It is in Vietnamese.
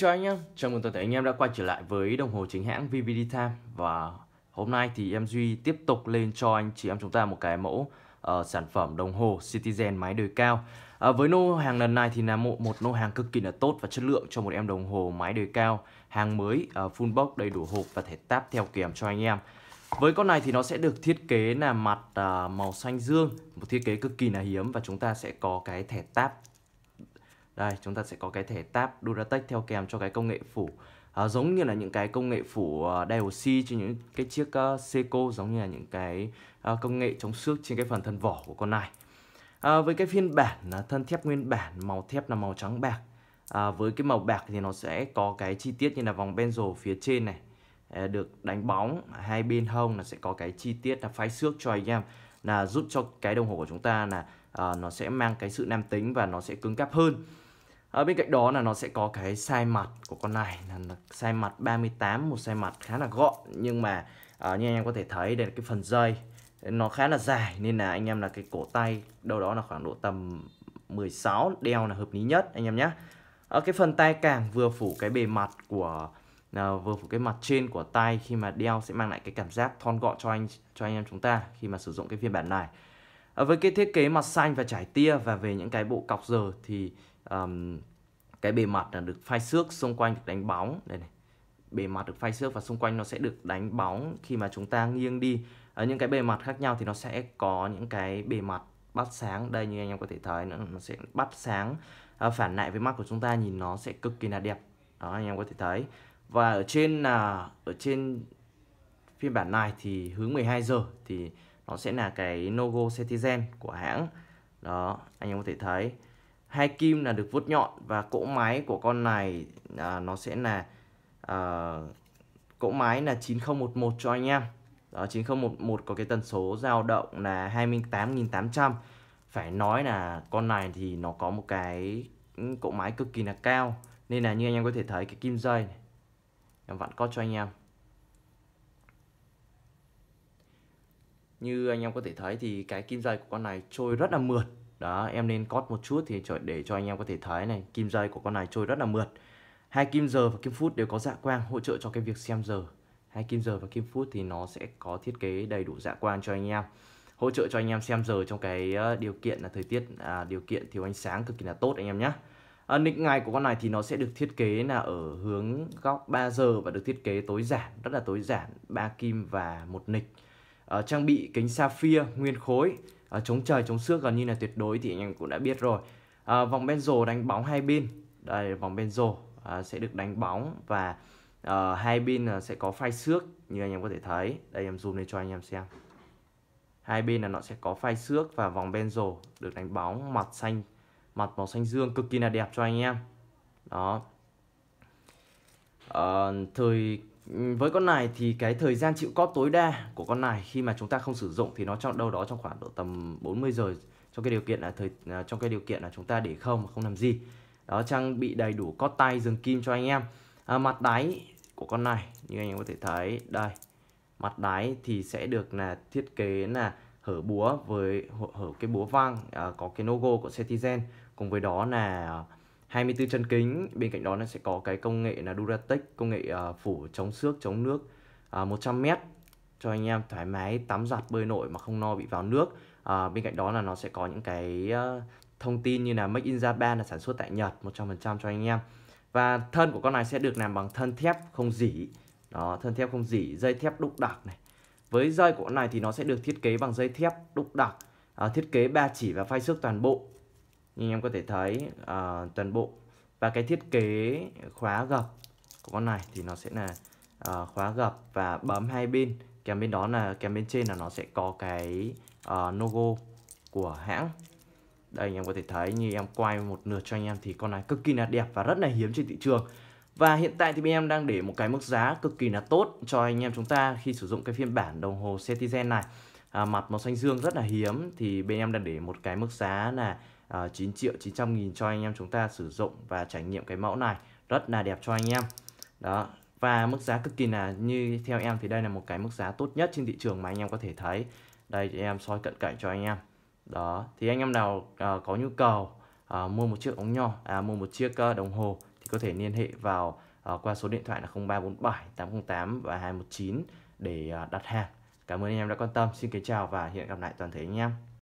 Chào anh em, chào mừng toàn thể anh em đã quay trở lại với đồng hồ chính hãng VVD Time Và hôm nay thì em Duy tiếp tục lên cho anh chị em chúng ta một cái mẫu uh, sản phẩm đồng hồ Citizen máy đời cao uh, Với nô hàng lần này thì là một, một nô hàng cực kỳ là tốt và chất lượng cho một em đồng hồ máy đời cao Hàng mới, uh, full box đầy đủ hộp và thẻ táp theo kèm cho anh em với con này thì nó sẽ được thiết kế là mặt à, màu xanh dương Một thiết kế cực kỳ là hiếm Và chúng ta sẽ có cái thẻ táp đây, chúng ta sẽ có cái thẻ tab Duratec theo kèm cho cái công nghệ phủ. À, giống như là những cái công nghệ phủ uh, à, DLC trên những cái chiếc uh, Seiko giống như là những cái uh, công nghệ chống xước trên cái phần thân vỏ của con này. À, với cái phiên bản uh, thân thép nguyên bản màu thép là màu trắng bạc. À, với cái màu bạc thì nó sẽ có cái chi tiết như là vòng bezel phía trên này được đánh bóng hai bên hông là sẽ có cái chi tiết là phái xước cho anh em là giúp cho cái đồng hồ của chúng ta là à, nó sẽ mang cái sự nam tính và nó sẽ cứng cáp hơn ở bên cạnh đó là nó sẽ có cái size mặt của con này là size mặt 38 một size mặt khá là gọn nhưng mà uh, như anh em có thể thấy đây là cái phần dây nó khá là dài nên là anh em là cái cổ tay đâu đó là khoảng độ tầm 16 đeo là hợp lý nhất anh em nhé ở cái phần tay càng vừa phủ cái bề mặt của à, vừa phủ cái mặt trên của tay khi mà đeo sẽ mang lại cái cảm giác thon gọn cho anh cho anh em chúng ta khi mà sử dụng cái phiên bản này Ờ, với cái thiết kế mặt xanh và trải tia và về những cái bộ cọc giờ thì um, cái bề mặt là được phai xước xung quanh được đánh bóng đây này bề mặt được phai xước và xung quanh nó sẽ được đánh bóng khi mà chúng ta nghiêng đi ở ờ, những cái bề mặt khác nhau thì nó sẽ có những cái bề mặt bắt sáng đây như anh em có thể thấy nó, nó sẽ bắt sáng à, phản lại với mắt của chúng ta nhìn nó sẽ cực kỳ là đẹp đó anh em có thể thấy và ở trên là ở trên phiên bản này thì hướng 12 giờ thì nó sẽ là cái logo Citizen của hãng đó anh em có thể thấy hai kim là được vuốt nhọn và cỗ máy của con này à, nó sẽ là à, cỗ máy là 9011 cho anh em đó 9011 có cái tần số dao động là 28.800 phải nói là con này thì nó có một cái cỗ máy cực kỳ là cao nên là như anh em có thể thấy cái kim dây này em vặn có cho anh em như anh em có thể thấy thì cái kim dây của con này trôi rất là mượt đó em nên cót một chút thì để cho anh em có thể thấy này kim dây của con này trôi rất là mượt hai kim giờ và kim phút đều có dạ quang hỗ trợ cho cái việc xem giờ hai kim giờ và kim phút thì nó sẽ có thiết kế đầy đủ dạ quang cho anh em hỗ trợ cho anh em xem giờ trong cái ờ, điều kiện là thời tiết à, điều kiện thiếu ánh sáng cực kỳ là tốt anh em nhé à, ờ, nick ngày của con này thì nó sẽ được thiết kế là ở hướng góc 3 giờ và được thiết kế tối giản rất là tối giản ba kim và một nick Ờ, trang bị kính sapphire nguyên khối uh, chống trời chống xước gần như là tuyệt đối thì anh em cũng đã biết rồi uh, vòng benzo đánh bóng hai bên đây vòng benzo uh, sẽ được đánh bóng và uh, hai bên uh, sẽ có phai xước như anh em có thể thấy đây em zoom lên cho anh em xem hai bên là nó sẽ có phai xước và vòng benzo được đánh bóng mặt xanh mặt màu xanh dương cực kỳ là đẹp cho anh em đó uh, thời với con này thì cái thời gian chịu cóp tối đa của con này khi mà chúng ta không sử dụng thì nó trong đâu đó trong khoảng độ tầm 40 giờ trong cái điều kiện là thời trong à, cái điều kiện là chúng ta để không mà không làm gì đó trang bị đầy đủ có tay giường kim cho anh em à, mặt đáy của con này như anh em có thể thấy đây mặt đáy thì sẽ được là thiết kế là hở búa với hở, cái búa vang à, có cái logo của Citizen cùng với đó là 24 chân kính bên cạnh đó nó sẽ có cái công nghệ là Duratec công nghệ uh, phủ chống xước chống nước uh, à, 100m cho anh em thoải mái tắm giặt bơi nổi mà không no bị vào nước uh, bên cạnh đó là nó sẽ có những cái uh, thông tin như là Make in Japan là sản xuất tại Nhật 100% cho anh em và thân của con này sẽ được làm bằng thân thép không dỉ đó thân thép không dỉ dây thép đúc đặc này với dây của con này thì nó sẽ được thiết kế bằng dây thép đúc đặc uh, thiết kế ba chỉ và phay xước toàn bộ nhưng em có thể thấy uh, toàn bộ và cái thiết kế khóa gập của con này thì nó sẽ là uh, khóa gập và bấm hai bên kèm bên đó là kèm bên trên là nó sẽ có cái uh, logo của hãng đây anh em có thể thấy như em quay một lượt cho anh em thì con này cực kỳ là đẹp và rất là hiếm trên thị trường và hiện tại thì bên em đang để một cái mức giá cực kỳ là tốt cho anh em chúng ta khi sử dụng cái phiên bản đồng hồ Cetizen này à, mặt màu xanh dương rất là hiếm thì bên em đang để một cái mức giá là uh, ờ, 9 triệu 900 nghìn cho anh em chúng ta sử dụng và trải nghiệm cái mẫu này rất là đẹp cho anh em đó và mức giá cực kỳ là như theo em thì đây là một cái mức giá tốt nhất trên thị trường mà anh em có thể thấy đây em soi cận cảnh cho anh em đó thì anh em nào uh, có nhu cầu uh, mua một chiếc ống nho à, mua một chiếc uh, đồng hồ thì có thể liên hệ vào uh, qua số điện thoại là 0347 808 và 219 để uh, đặt hàng cảm ơn anh em đã quan tâm xin kính chào và hẹn gặp lại toàn thể anh em